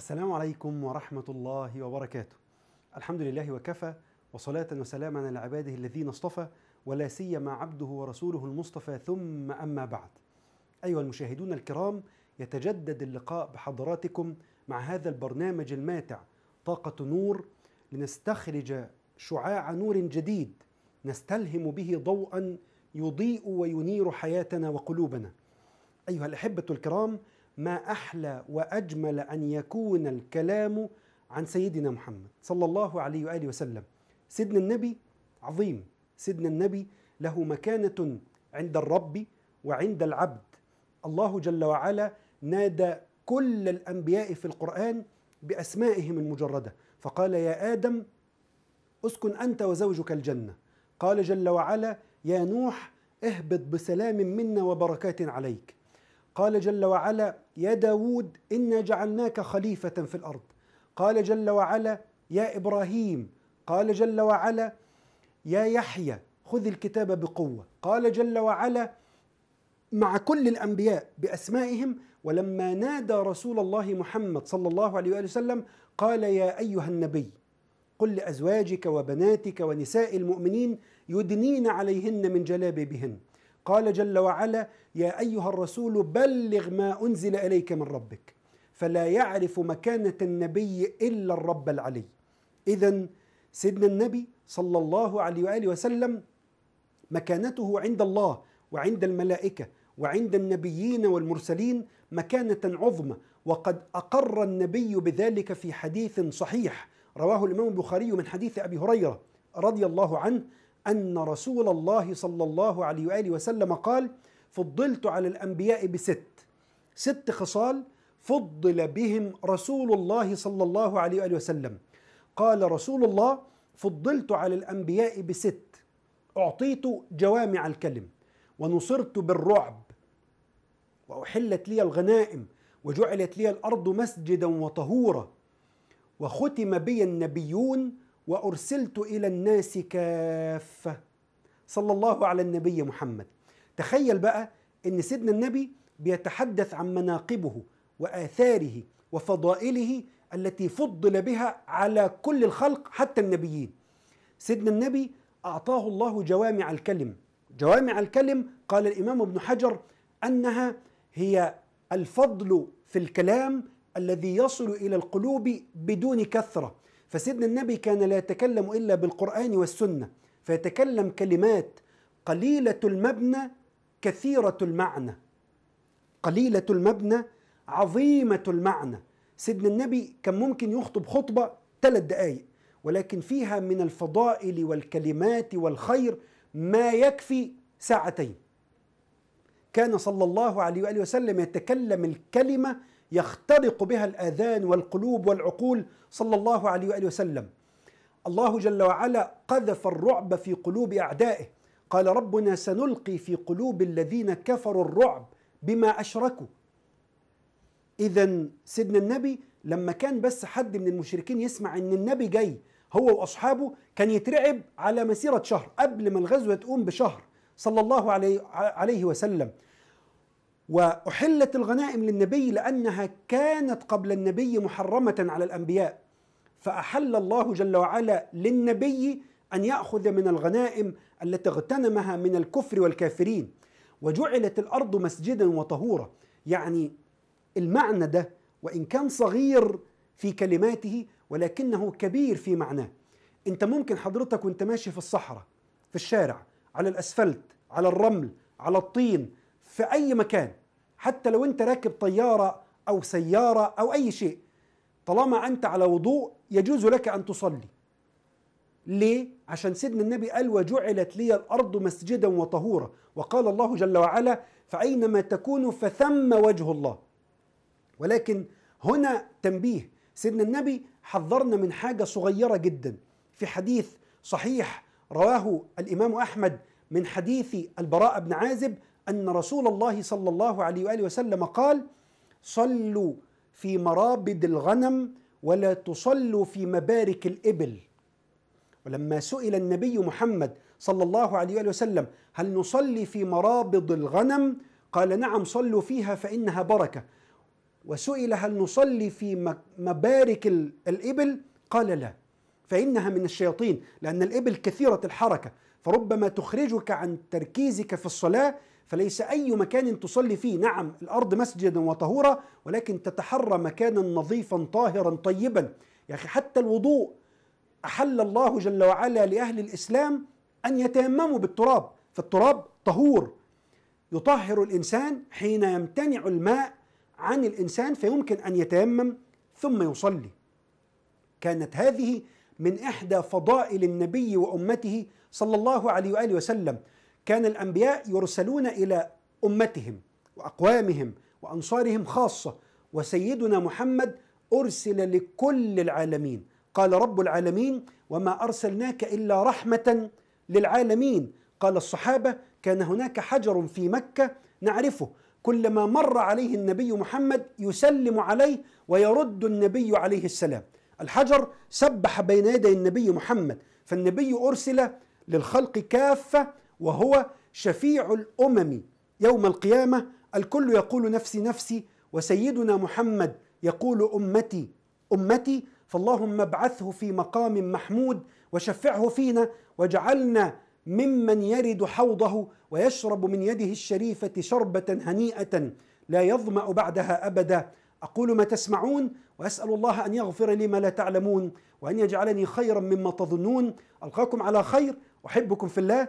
السلام عليكم ورحمة الله وبركاته. الحمد لله وكفى وصلاة وسلاما على عباده الذين اصطفى ولا سيما عبده ورسوله المصطفى ثم أما بعد. أيها المشاهدون الكرام يتجدد اللقاء بحضراتكم مع هذا البرنامج الماتع طاقة نور لنستخرج شعاع نور جديد نستلهم به ضوءا يضيء وينير حياتنا وقلوبنا. أيها الأحبة الكرام ما احلى واجمل ان يكون الكلام عن سيدنا محمد صلى الله عليه واله وسلم. سيدنا النبي عظيم، سيدنا النبي له مكانه عند الرب وعند العبد. الله جل وعلا نادى كل الانبياء في القران باسمائهم المجرده، فقال يا ادم اسكن انت وزوجك الجنه. قال جل وعلا يا نوح اهبط بسلام منا وبركات عليك. قال جل وعلا يا داود إنا جعلناك خليفة في الأرض قال جل وعلا يا إبراهيم قال جل وعلا يا يحيى خذ الكتاب بقوة قال جل وعلا مع كل الأنبياء بأسمائهم ولما نادى رسول الله محمد صلى الله عليه وآله وسلم قال يا أيها النبي قل لأزواجك وبناتك ونساء المؤمنين يدنين عليهن من جلابيبهن قال جل وعلا يا ايها الرسول بلغ ما انزل اليك من ربك فلا يعرف مكانه النبي الا الرب العلي اذا سيدنا النبي صلى الله عليه واله وسلم مكانته عند الله وعند الملائكه وعند النبيين والمرسلين مكانه عظمى وقد اقر النبي بذلك في حديث صحيح رواه الامام البخاري من حديث ابي هريره رضي الله عنه أن رسول الله صلى الله عليه وآله وسلم قال فضلت على الأنبياء بست ست خصال فضل بهم رسول الله صلى الله عليه وآله وسلم قال رسول الله فضلت على الأنبياء بست أعطيت جوامع الكلم ونصرت بالرعب وأحلت لي الغنائم وجعلت لي الأرض مسجدا وطهورا وختم بي النبيون وارسلت الى الناس كافه صلى الله على النبي محمد تخيل بقى ان سيدنا النبي بيتحدث عن مناقبه واثاره وفضائله التي فضل بها على كل الخلق حتى النبيين سيدنا النبي اعطاه الله جوامع الكلم جوامع الكلم قال الامام ابن حجر انها هي الفضل في الكلام الذي يصل الى القلوب بدون كثره فسيدنا النبي كان لا يتكلم إلا بالقرآن والسنة فيتكلم كلمات قليلة المبنى كثيرة المعنى قليلة المبنى عظيمة المعنى سيدنا النبي كان ممكن يخطب خطبة ثلاث دقايق ولكن فيها من الفضائل والكلمات والخير ما يكفي ساعتين كان صلى الله عليه وآله وسلم يتكلم الكلمة يخترق بها الآذان والقلوب والعقول صلى الله عليه وآله وسلم الله جل وعلا قذف الرعب في قلوب أعدائه قال ربنا سنلقي في قلوب الذين كفروا الرعب بما أشركوا إذا سيدنا النبي لما كان بس حد من المشركين يسمع إن النبي جاي هو وأصحابه كان يترعب على مسيرة شهر قبل ما الغزوة تقوم بشهر صلى الله عليه, عليه وسلم وأحلت الغنائم للنبي لأنها كانت قبل النبي محرمة على الأنبياء فأحل الله جل وعلا للنبي أن يأخذ من الغنائم التي اغتنمها من الكفر والكافرين وجعلت الأرض مسجدا وطهورا يعني المعنى ده وإن كان صغير في كلماته ولكنه كبير في معناه أنت ممكن حضرتك وأنت ماشي في الصحراء في الشارع على الأسفلت على الرمل على الطين في أي مكان حتى لو انت راكب طياره او سياره او اي شيء طالما انت على وضوء يجوز لك ان تصلي ليه؟ عشان سيدنا النبي قال وجعلت لي الأرض مسجدا وطهورا وقال الله جل وعلا فأينما تكونوا فثم وجه الله ولكن هنا تنبيه سيدنا النبي حذرنا من حاجة صغيرة جدا في حديث صحيح رواه الإمام أحمد من حديث البراء بن عازب أن رسول الله صلى الله عليه وآله وسلم قال صلوا في مرابد الغنم ولا تصلوا في مبارك الإبل ولما سئل النبي محمد صلى الله عليه وآله وسلم هل نصلي في مرابض الغنم قال نعم صلوا فيها فإنها بركة وسئل هل نصلي في مبارك الإبل قال لا فإنها من الشياطين لأن الإبل كثيرة الحركة فربما تخرجك عن تركيزك في الصلاة فليس أي مكان تصلي فيه نعم الأرض مسجدا وطهورا ولكن تتحرى مكانا نظيفا طاهرا طيبا يا أخي حتى الوضوء أحل الله جل وعلا لأهل الإسلام أن يتيمموا بالتراب فالتراب طهور يطهر الإنسان حين يمتنع الماء عن الإنسان فيمكن أن يتيمم ثم يصلي كانت هذه من إحدى فضائل النبي وأمته صلى الله عليه وآله وسلم كان الانبياء يرسلون الى امتهم واقوامهم وانصارهم خاصه وسيدنا محمد ارسل لكل العالمين قال رب العالمين وما ارسلناك الا رحمه للعالمين قال الصحابه كان هناك حجر في مكه نعرفه كلما مر عليه النبي محمد يسلم عليه ويرد النبي عليه السلام الحجر سبح بين يدي النبي محمد فالنبي ارسل للخلق كافه وهو شفيع الامم يوم القيامه الكل يقول نفسي نفسي وسيدنا محمد يقول امتي امتي فاللهم ابعثه في مقام محمود وشفعه فينا واجعلنا ممن يرد حوضه ويشرب من يده الشريفه شربه هنيئه لا يظما بعدها ابدا اقول ما تسمعون واسال الله ان يغفر لي ما لا تعلمون وان يجعلني خيرا مما تظنون القاكم على خير احبكم في الله